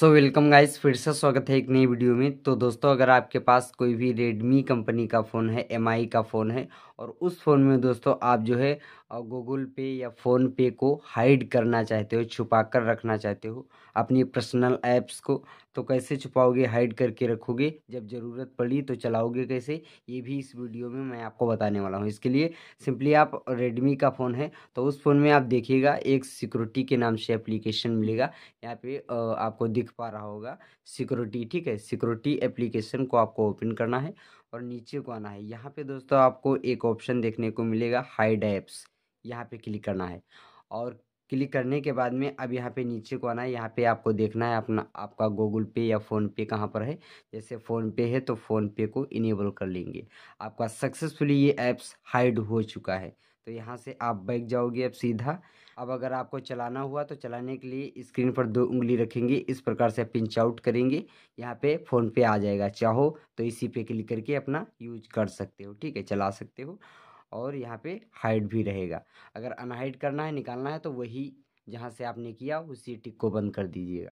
so welcome guys फिर से स्वागत है एक नई वीडियो में तो दोस्तों अगर आपके पास कोई भी रेडमी कंपनी का फ़ोन है एमआई का फ़ोन है और उस फ़ोन में दोस्तों आप जो है गूगल पे या फ़ोन पे को हाइड करना चाहते हो छुपा कर रखना चाहते हो अपनी पर्सनल ऐप्स को तो कैसे छुपाओगे हाइड करके रखोगे जब ज़रूरत पड़ी तो चलाओगे कैसे ये भी इस वीडियो में मैं आपको बताने वाला हूँ इसके लिए सिंपली आप रेडमी का फ़ोन है तो उस फ़ोन में आप देखिएगा एक सिक्योरिटी के नाम से एप्लीकेशन मिलेगा यहाँ पे आपको दिख दिख पा रहा होगा सिक्योरिटी ठीक है सिक्योरिटी एप्लीकेशन को आपको ओपन करना है और नीचे को आना है यहाँ पे दोस्तों आपको एक ऑप्शन देखने को मिलेगा हाइड ऐप्स यहाँ पे क्लिक करना है और क्लिक करने के बाद में अब यहाँ पे नीचे को आना है यहाँ पे आपको देखना है अपना आपका गूगल पे या फ़ोनपे कहाँ पर है जैसे फ़ोनपे है तो फोन पे को इनेबल कर लेंगे आपका सक्सेसफुली ये ऐप्स हाइड हो चुका है तो यहाँ से आप बैक जाओगे अब सीधा अब अगर आपको चलाना हुआ तो चलाने के लिए स्क्रीन पर दो उंगली रखेंगे इस प्रकार से पिंच आउट करेंगे यहाँ पे फ़ोन पे आ जाएगा चाहो तो इसी पे क्लिक करके अपना यूज कर सकते हो ठीक है चला सकते हो और यहाँ पे हाइड भी रहेगा अगर अनहाइड करना है निकालना है तो वही जहाँ से आपने किया उसी टिक को बंद कर दीजिएगा